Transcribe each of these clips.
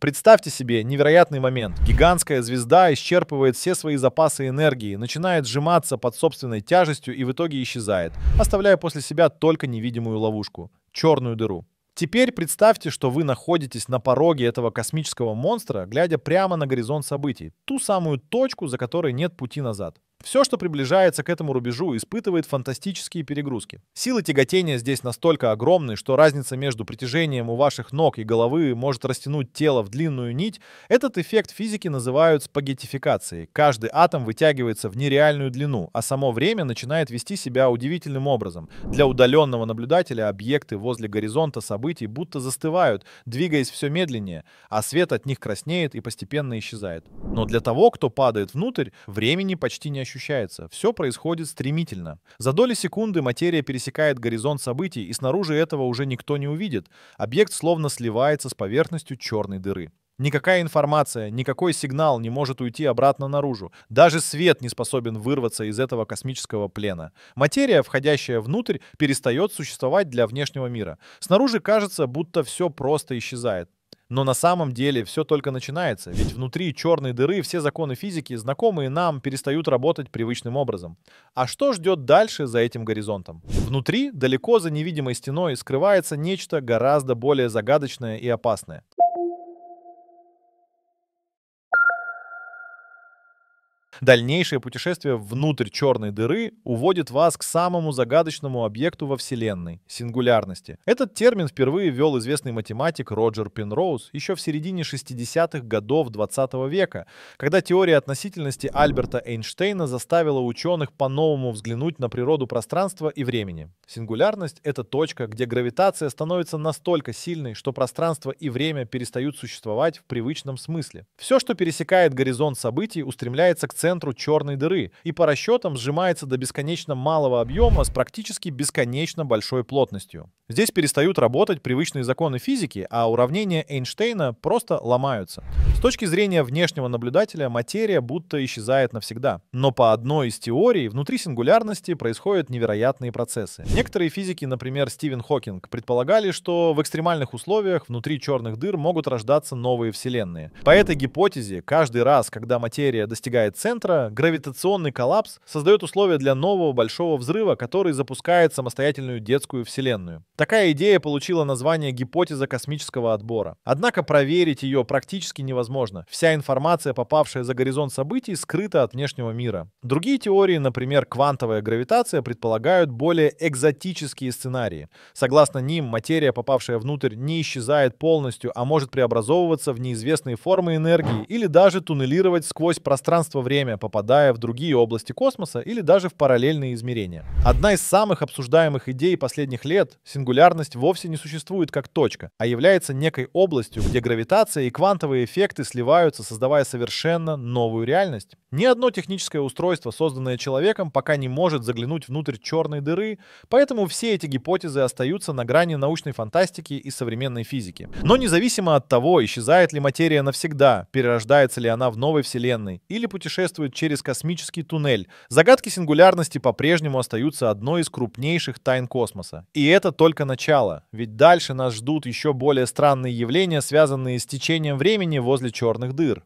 Представьте себе невероятный момент. Гигантская звезда исчерпывает все свои запасы энергии, начинает сжиматься под собственной тяжестью и в итоге исчезает, оставляя после себя только невидимую ловушку — черную дыру. Теперь представьте, что вы находитесь на пороге этого космического монстра, глядя прямо на горизонт событий, ту самую точку, за которой нет пути назад. Все, что приближается к этому рубежу, испытывает фантастические перегрузки. Силы тяготения здесь настолько огромны, что разница между притяжением у ваших ног и головы может растянуть тело в длинную нить. Этот эффект физики называют спагеттификацией. Каждый атом вытягивается в нереальную длину, а само время начинает вести себя удивительным образом. Для удаленного наблюдателя объекты возле горизонта событий будто застывают, двигаясь все медленнее, а свет от них краснеет и постепенно исчезает. Но для того, кто падает внутрь, времени почти не ощущается. Все происходит стремительно. За доли секунды материя пересекает горизонт событий, и снаружи этого уже никто не увидит. Объект словно сливается с поверхностью черной дыры. Никакая информация, никакой сигнал не может уйти обратно наружу. Даже свет не способен вырваться из этого космического плена. Материя, входящая внутрь, перестает существовать для внешнего мира. Снаружи кажется, будто все просто исчезает. Но на самом деле все только начинается, ведь внутри черной дыры все законы физики, знакомые нам, перестают работать привычным образом. А что ждет дальше за этим горизонтом? Внутри, далеко за невидимой стеной, скрывается нечто гораздо более загадочное и опасное. Дальнейшее путешествие внутрь черной дыры уводит вас к самому загадочному объекту во Вселенной — сингулярности. Этот термин впервые ввел известный математик Роджер Пенроуз еще в середине 60-х годов 20 века, когда теория относительности Альберта Эйнштейна заставила ученых по-новому взглянуть на природу пространства и времени. Сингулярность — это точка, где гравитация становится настолько сильной, что пространство и время перестают существовать в привычном смысле. Все, что пересекает горизонт событий, устремляется к центру центру черной дыры и по расчетам сжимается до бесконечно малого объема с практически бесконечно большой плотностью. Здесь перестают работать привычные законы физики, а уравнения Эйнштейна просто ломаются. С точки зрения внешнего наблюдателя материя будто исчезает навсегда. Но по одной из теорий внутри сингулярности происходят невероятные процессы. Некоторые физики, например, Стивен Хокинг, предполагали, что в экстремальных условиях внутри черных дыр могут рождаться новые вселенные. По этой гипотезе, каждый раз, когда материя достигает центра, центра, гравитационный коллапс создает условия для нового большого взрыва, который запускает самостоятельную детскую вселенную. Такая идея получила название гипотеза космического отбора. Однако проверить ее практически невозможно. Вся информация, попавшая за горизонт событий, скрыта от внешнего мира. Другие теории, например, квантовая гравитация, предполагают более экзотические сценарии. Согласно ним, материя, попавшая внутрь, не исчезает полностью, а может преобразовываться в неизвестные формы энергии или даже туннелировать сквозь пространство-время время, попадая в другие области космоса или даже в параллельные измерения. Одна из самых обсуждаемых идей последних лет — сингулярность вовсе не существует как точка, а является некой областью, где гравитация и квантовые эффекты сливаются, создавая совершенно новую реальность. Ни одно техническое устройство, созданное человеком, пока не может заглянуть внутрь черной дыры, поэтому все эти гипотезы остаются на грани научной фантастики и современной физики. Но независимо от того, исчезает ли материя навсегда, перерождается ли она в новой вселенной или путешествует путешествует через космический туннель. Загадки сингулярности по-прежнему остаются одной из крупнейших тайн космоса. И это только начало, ведь дальше нас ждут еще более странные явления, связанные с течением времени возле черных дыр.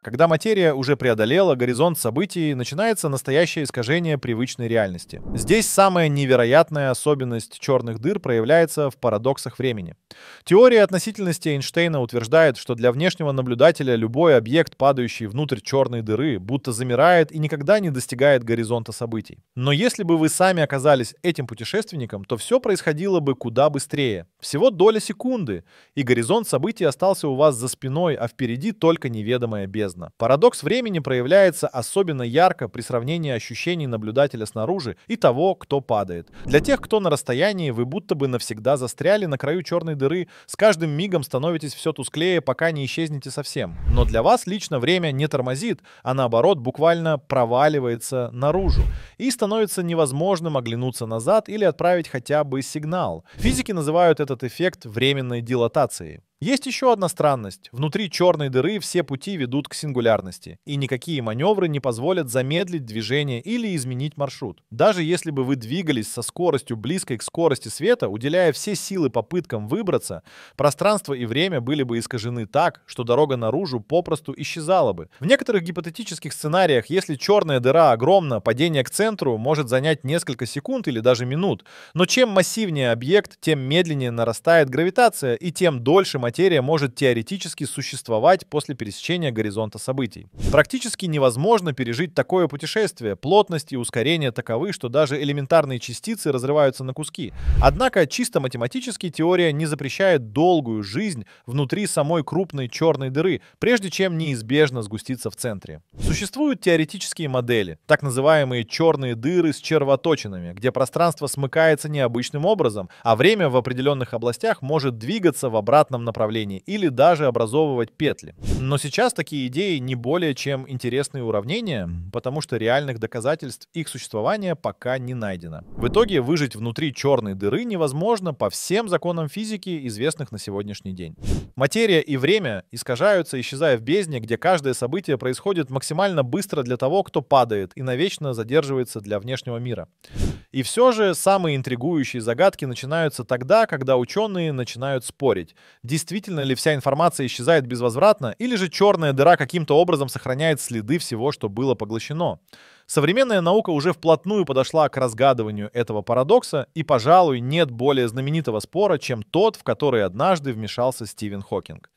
Когда материя уже преодолела горизонт событий, начинается настоящее искажение привычной реальности. Здесь самая невероятная особенность черных дыр проявляется в парадоксах времени. Теория относительности Эйнштейна утверждает, что для внешнего наблюдателя любой объект, падающий внутрь черной дыры, будто замирает и никогда не достигает горизонта событий. Но если бы вы сами оказались этим путешественником, то все происходило бы куда быстрее. Всего доля секунды, и горизонт событий остался у вас за спиной, а впереди только неведомая бездна полезно. Парадокс времени проявляется особенно ярко при сравнении ощущений наблюдателя снаружи и того, кто падает. Для тех, кто на расстоянии, вы будто бы навсегда застряли на краю черной дыры, с каждым мигом становитесь все тусклее, пока не исчезнете совсем. Но для вас лично время не тормозит, а наоборот буквально проваливается наружу. И становится невозможным оглянуться назад или отправить хотя бы сигнал. Физики называют этот эффект временной дилатацией. Есть еще одна странность. Внутри черной дыры все пути ведут к сингулярности, и никакие маневры не позволят замедлить движение или изменить маршрут. Даже если бы вы двигались со скоростью близкой к скорости света, уделяя все силы попыткам выбраться, пространство и время были бы искажены так, что дорога наружу попросту исчезала бы. В некоторых гипотетических сценариях, если черная дыра огромна, падение к центру может занять несколько секунд или даже минут. Но чем массивнее объект, тем медленнее нарастает гравитация и тем дольше материя может теоретически существовать после пересечения горизонта событий. Практически невозможно пережить такое путешествие. Плотность и ускорение таковы, что даже элементарные частицы разрываются на куски. Однако чисто математически теория не запрещает долгую жизнь внутри самой крупной черной дыры, прежде чем неизбежно сгуститься в центре. Существуют теоретические модели, так называемые черные дыры с червоточинами, где пространство смыкается необычным образом, а время в определенных областях может двигаться в обратном направлении направлении или даже образовывать петли. Но сейчас такие идеи не более чем интересные уравнения, потому что реальных доказательств их существования пока не найдено. В итоге выжить внутри черной дыры невозможно по всем законам физики, известных на сегодняшний день. Материя и время искажаются, исчезая в бездне, где каждое событие происходит максимально быстро для того, кто падает и навечно задерживается для внешнего мира. И все же самые интригующие загадки начинаются тогда, когда ученые начинают спорить, действительно ли вся информация исчезает безвозвратно, или же черная дыра каким-то образом сохраняет следы всего, что было поглощено. Современная наука уже вплотную подошла к разгадыванию этого парадокса, и, пожалуй, нет более знаменитого спора, чем тот, в который однажды вмешался Стивен Хокинг.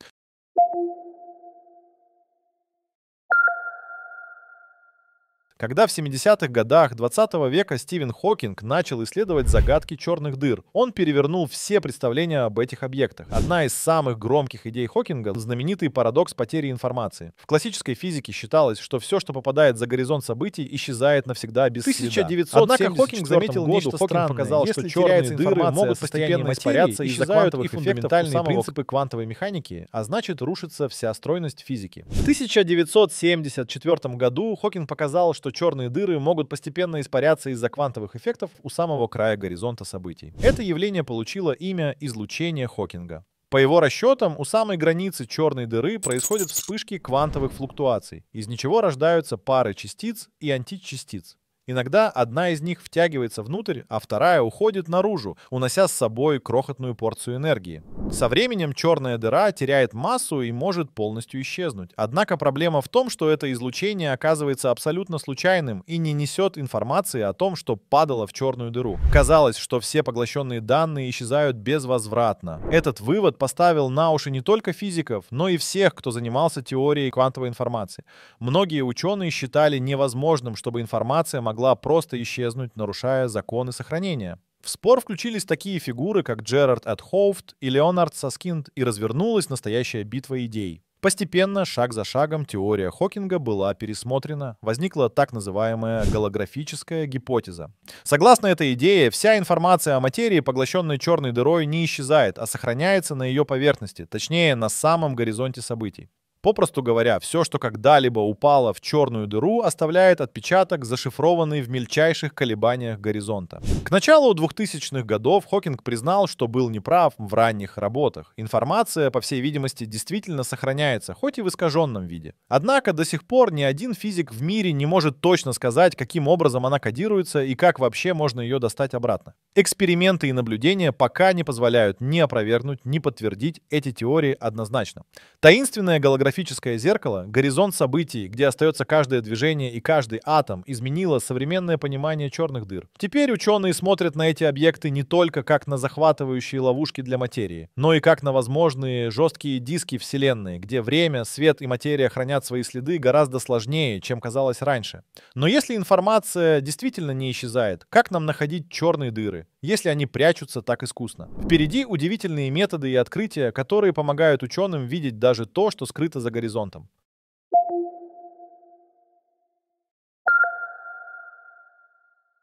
Когда в 70-х годах 20 века Стивен Хокинг начал исследовать загадки черных дыр, он перевернул все представления об этих объектах. Одна из самых громких идей Хокинга — знаменитый парадокс потери информации. В классической физике считалось, что все, что попадает за горизонт событий, исчезает навсегда без 1974 следа. Однако Хокинг заметил году, нечто Хокинг странное. показал, Если что черные дыры могут постепенно материи, испаряться исчезают за и фундаментальные принципы квантовой механики, а значит рушится вся стройность физики. В 1974 году Хокинг показал, что черные дыры могут постепенно испаряться из-за квантовых эффектов у самого края горизонта событий. Это явление получило имя излучения Хокинга. По его расчетам, у самой границы черной дыры происходят вспышки квантовых флуктуаций. Из ничего рождаются пары частиц и античастиц. Иногда одна из них втягивается внутрь, а вторая уходит наружу, унося с собой крохотную порцию энергии. Со временем черная дыра теряет массу и может полностью исчезнуть. Однако проблема в том, что это излучение оказывается абсолютно случайным и не несет информации о том, что падало в черную дыру. Казалось, что все поглощенные данные исчезают безвозвратно. Этот вывод поставил на уши не только физиков, но и всех, кто занимался теорией квантовой информации. Многие ученые считали невозможным, чтобы информация могла могла просто исчезнуть, нарушая законы сохранения. В спор включились такие фигуры, как Джерард Эдхоуфт и Леонард Саскинд, и развернулась настоящая битва идей. Постепенно, шаг за шагом, теория Хокинга была пересмотрена. Возникла так называемая голографическая гипотеза. Согласно этой идее, вся информация о материи, поглощенной черной дырой, не исчезает, а сохраняется на ее поверхности, точнее, на самом горизонте событий. Попросту говоря, все, что когда-либо упало в черную дыру, оставляет отпечаток, зашифрованный в мельчайших колебаниях горизонта. К началу 2000-х годов Хокинг признал, что был неправ в ранних работах. Информация, по всей видимости, действительно сохраняется, хоть и в искаженном виде. Однако до сих пор ни один физик в мире не может точно сказать, каким образом она кодируется и как вообще можно ее достать обратно. Эксперименты и наблюдения пока не позволяют ни опровергнуть, ни подтвердить эти теории однозначно. Таинственная голография катастрофическое зеркало, горизонт событий, где остается каждое движение и каждый атом, изменило современное понимание черных дыр. Теперь ученые смотрят на эти объекты не только как на захватывающие ловушки для материи, но и как на возможные жесткие диски Вселенной, где время, свет и материя хранят свои следы гораздо сложнее, чем казалось раньше. Но если информация действительно не исчезает, как нам находить черные дыры, если они прячутся так искусно? Впереди удивительные методы и открытия, которые помогают ученым видеть даже то, что скрыто за горизонтом.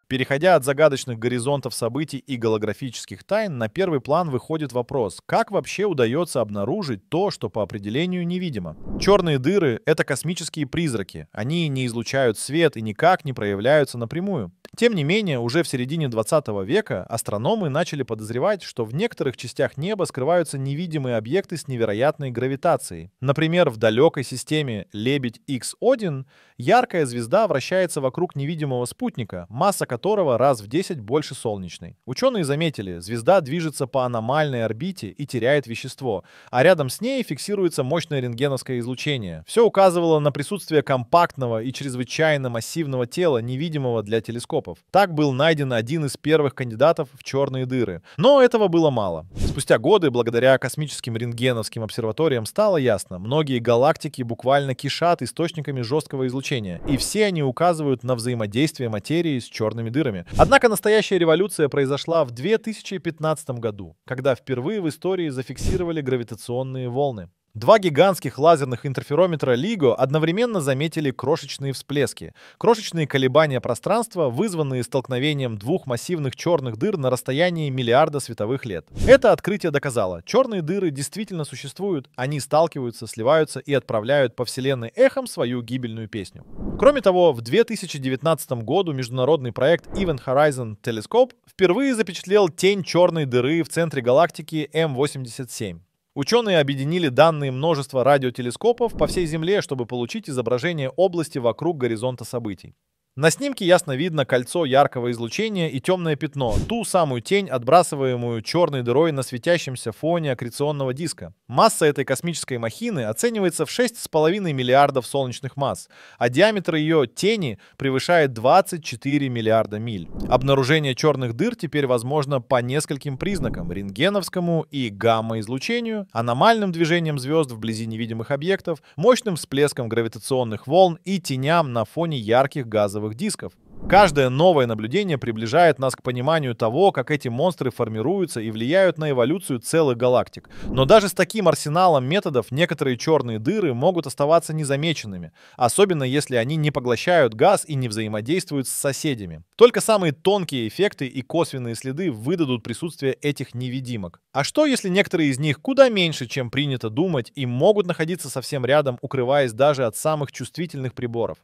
Переходя от загадочных горизонтов событий и голографических тайн, на первый план выходит вопрос, как вообще удается обнаружить то, что по определению невидимо. Черные дыры — это космические призраки. Они не излучают свет и никак не проявляются напрямую. Тем не менее, уже в середине 20 века астрономы начали подозревать, что в некоторых частях неба скрываются невидимые объекты с невероятной гравитацией. Например, в далекой системе Лебедь X1 яркая звезда вращается вокруг невидимого спутника, масса которого которого раз в 10 больше солнечной. Ученые заметили, звезда движется по аномальной орбите и теряет вещество, а рядом с ней фиксируется мощное рентгеновское излучение. Все указывало на присутствие компактного и чрезвычайно массивного тела, невидимого для телескопов. Так был найден один из первых кандидатов в черные дыры. Но этого было мало. Спустя годы, благодаря космическим рентгеновским обсерваториям, стало ясно, многие галактики буквально кишат источниками жесткого излучения, и все они указывают на взаимодействие материи с черными черными дырами. Однако настоящая революция произошла в 2015 году, когда впервые в истории зафиксировали гравитационные волны. Два гигантских лазерных интерферометра LIGO одновременно заметили крошечные всплески, крошечные колебания пространства, вызванные столкновением двух массивных черных дыр на расстоянии миллиарда световых лет. Это открытие доказало, черные дыры действительно существуют, они сталкиваются, сливаются и отправляют по Вселенной эхом свою гибельную песню. Кроме того, в 2019 году международный проект Event Horizon Telescope впервые запечатлел тень черной дыры в центре галактики М87. Ученые объединили данные множества радиотелескопов по всей Земле, чтобы получить изображение области вокруг горизонта событий. На снимке ясно видно кольцо яркого излучения и темное пятно, ту самую тень, отбрасываемую черной дырой на светящемся фоне аккреционного диска. Масса этой космической махины оценивается в 6,5 миллиардов солнечных масс, а диаметр ее тени превышает 24 миллиарда миль. Обнаружение черных дыр теперь возможно по нескольким признакам – рентгеновскому и гамма-излучению, аномальным движением звезд вблизи невидимых объектов, мощным всплеском гравитационных волн и теням на фоне ярких газов базовых дисков. Каждое новое наблюдение приближает нас к пониманию того, как эти монстры формируются и влияют на эволюцию целых галактик. Но даже с таким арсеналом методов некоторые черные дыры могут оставаться незамеченными, особенно если они не поглощают газ и не взаимодействуют с соседями. Только самые тонкие эффекты и косвенные следы выдадут присутствие этих невидимок. А что, если некоторые из них куда меньше, чем принято думать, и могут находиться совсем рядом, укрываясь даже от самых чувствительных приборов?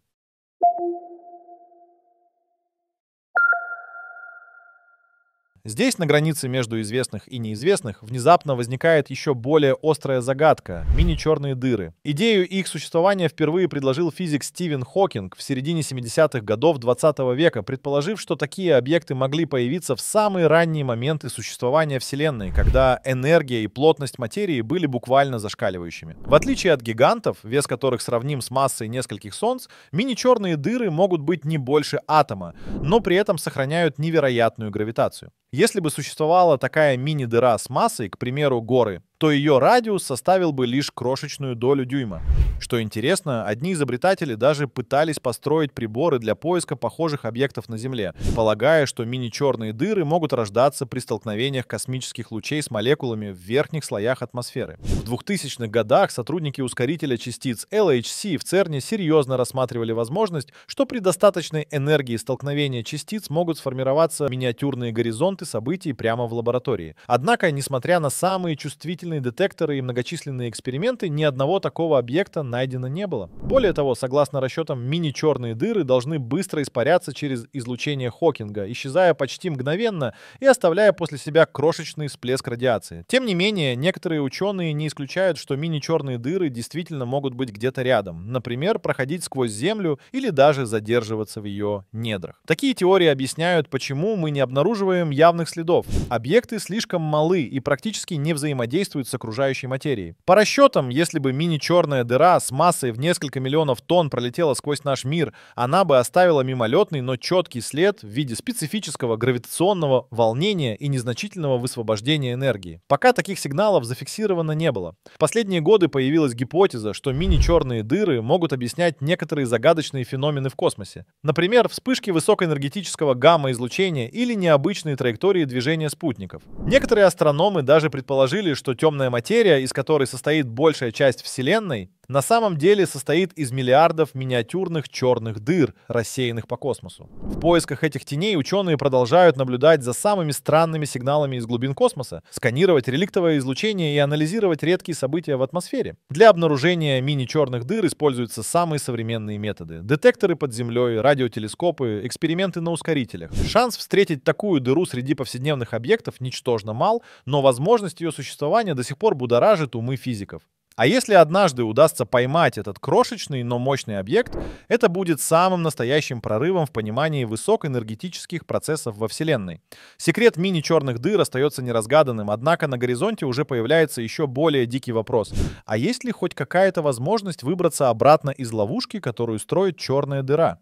Здесь, на границе между известных и неизвестных, внезапно возникает еще более острая загадка — мини-черные дыры. Идею их существования впервые предложил физик Стивен Хокинг в середине 70-х годов 20 -го века, предположив, что такие объекты могли появиться в самые ранние моменты существования Вселенной, когда энергия и плотность материи были буквально зашкаливающими. В отличие от гигантов, вес которых сравним с массой нескольких Солнц, мини-черные дыры могут быть не больше атома, но при этом сохраняют невероятную гравитацию. Если бы существовала такая мини-дыра с массой, к примеру, горы, что ее радиус составил бы лишь крошечную долю дюйма. Что интересно, одни изобретатели даже пытались построить приборы для поиска похожих объектов на Земле, полагая, что мини-черные дыры могут рождаться при столкновениях космических лучей с молекулами в верхних слоях атмосферы. В 2000-х годах сотрудники ускорителя частиц LHC в ЦЕРНе серьезно рассматривали возможность, что при достаточной энергии столкновения частиц могут сформироваться миниатюрные горизонты событий прямо в лаборатории. Однако, несмотря на самые чувствительные многочисленные детекторы и многочисленные эксперименты, ни одного такого объекта найдено не было. Более того, согласно расчетам, мини-черные дыры должны быстро испаряться через излучение Хокинга, исчезая почти мгновенно и оставляя после себя крошечный всплеск радиации. Тем не менее, некоторые ученые не исключают, что мини-черные дыры действительно могут быть где-то рядом, например, проходить сквозь Землю или даже задерживаться в ее недрах. Такие теории объясняют, почему мы не обнаруживаем явных следов. Объекты слишком малы и практически не взаимодействуют взаимодействует с окружающей материей. По расчетам, если бы мини-черная дыра с массой в несколько миллионов тонн пролетела сквозь наш мир, она бы оставила мимолетный, но четкий след в виде специфического гравитационного волнения и незначительного высвобождения энергии. Пока таких сигналов зафиксировано не было. В последние годы появилась гипотеза, что мини-черные дыры могут объяснять некоторые загадочные феномены в космосе. Например, вспышки высокоэнергетического гамма-излучения или необычные траектории движения спутников. Некоторые астрономы даже предположили, что темная материя, из которой состоит большая часть Вселенной, на самом деле состоит из миллиардов миниатюрных черных дыр, рассеянных по космосу. В поисках этих теней ученые продолжают наблюдать за самыми странными сигналами из глубин космоса, сканировать реликтовое излучение и анализировать редкие события в атмосфере. Для обнаружения мини-черных дыр используются самые современные методы. Детекторы под землей, радиотелескопы, эксперименты на ускорителях. Шанс встретить такую дыру среди повседневных объектов ничтожно мал, но возможность ее существования до сих пор будоражит умы физиков. А если однажды удастся поймать этот крошечный, но мощный объект, это будет самым настоящим прорывом в понимании высокоэнергетических процессов во Вселенной. Секрет мини-черных дыр остается неразгаданным, однако на горизонте уже появляется еще более дикий вопрос. А есть ли хоть какая-то возможность выбраться обратно из ловушки, которую строит черная дыра?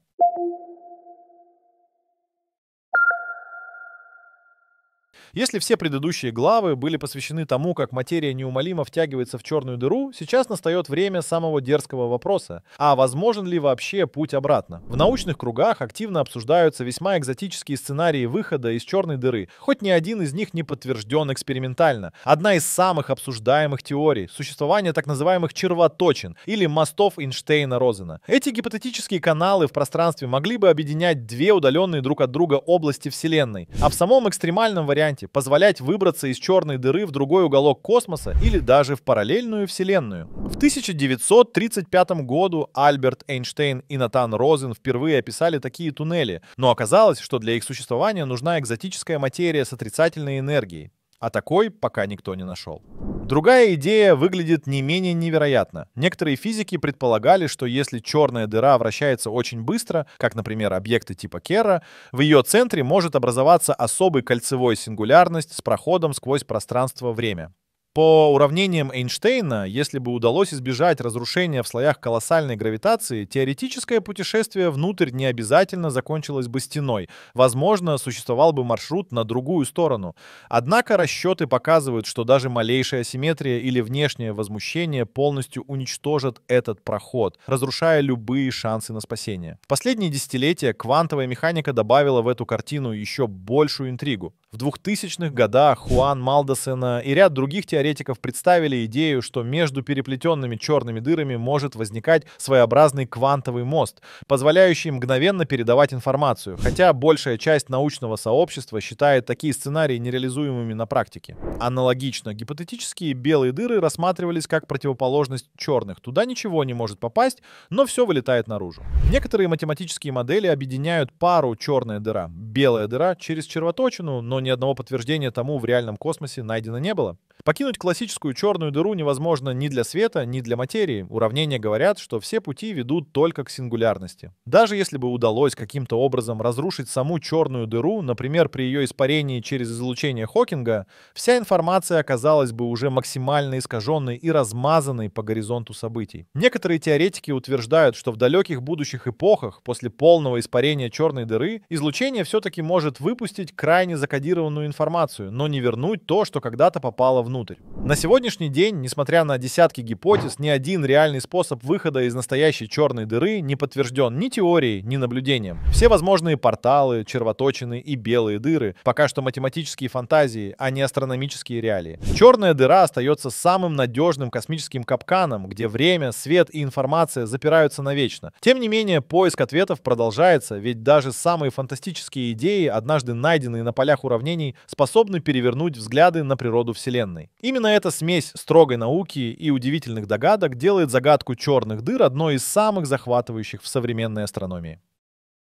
Если все предыдущие главы были посвящены тому, как материя неумолимо втягивается в черную дыру, сейчас настает время самого дерзкого вопроса. А возможен ли вообще путь обратно? В научных кругах активно обсуждаются весьма экзотические сценарии выхода из черной дыры, хоть ни один из них не подтвержден экспериментально. Одна из самых обсуждаемых теорий — существование так называемых червоточин или мостов Эйнштейна-Розена. Эти гипотетические каналы в пространстве могли бы объединять две удаленные друг от друга области Вселенной, а в самом экстремальном варианте смерти, позволять выбраться из черной дыры в другой уголок космоса или даже в параллельную вселенную. В 1935 году Альберт Эйнштейн и Натан Розен впервые описали такие туннели, но оказалось, что для их существования нужна экзотическая материя с отрицательной энергией, а такой пока никто не нашел. Другая идея выглядит не менее невероятно. Некоторые физики предполагали, что если черная дыра вращается очень быстро, как, например, объекты типа Кера, в ее центре может образоваться особый кольцевой сингулярность с проходом сквозь пространство-время. По уравнениям Эйнштейна, если бы удалось избежать разрушения в слоях колоссальной гравитации, теоретическое путешествие внутрь не обязательно закончилось бы стеной. Возможно, существовал бы маршрут на другую сторону. Однако расчеты показывают, что даже малейшая асимметрия или внешнее возмущение полностью уничтожат этот проход, разрушая любые шансы на спасение. В последние десятилетия квантовая механика добавила в эту картину еще большую интригу. В 2000-х годах Хуан Малдесена и ряд других теоретиков теоретиков представили идею, что между переплетенными черными дырами может возникать своеобразный квантовый мост, позволяющий мгновенно передавать информацию, хотя большая часть научного сообщества считает такие сценарии нереализуемыми на практике. Аналогично, гипотетические белые дыры рассматривались как противоположность черных. Туда ничего не может попасть, но все вылетает наружу. Некоторые математические модели объединяют пару черная дыра, белая дыра через червоточину, но ни одного подтверждения тому в реальном космосе найдено не было. Покинуть классическую черную дыру невозможно ни для света, ни для материи. Уравнения говорят, что все пути ведут только к сингулярности. Даже если бы удалось каким-то образом разрушить саму черную дыру, например, при ее испарении через излучение Хокинга, вся информация оказалась бы уже максимально искаженной и размазанной по горизонту событий. Некоторые теоретики утверждают, что в далеких будущих эпохах, после полного испарения черной дыры, излучение все-таки может выпустить крайне закодированную информацию, но не вернуть то, что когда-то попало в внутрь. На сегодняшний день, несмотря на десятки гипотез, ни один реальный способ выхода из настоящей черной дыры не подтвержден ни теорией, ни наблюдением. Все возможные порталы, червоточины и белые дыры пока что математические фантазии, а не астрономические реалии. Черная дыра остается самым надежным космическим капканом, где время, свет и информация запираются навечно. Тем не менее, поиск ответов продолжается, ведь даже самые фантастические идеи, однажды найденные на полях уравнений, способны перевернуть взгляды на природу Вселенной. Вселенной. Именно эта смесь строгой науки и удивительных догадок делает загадку черных дыр одной из самых захватывающих в современной астрономии.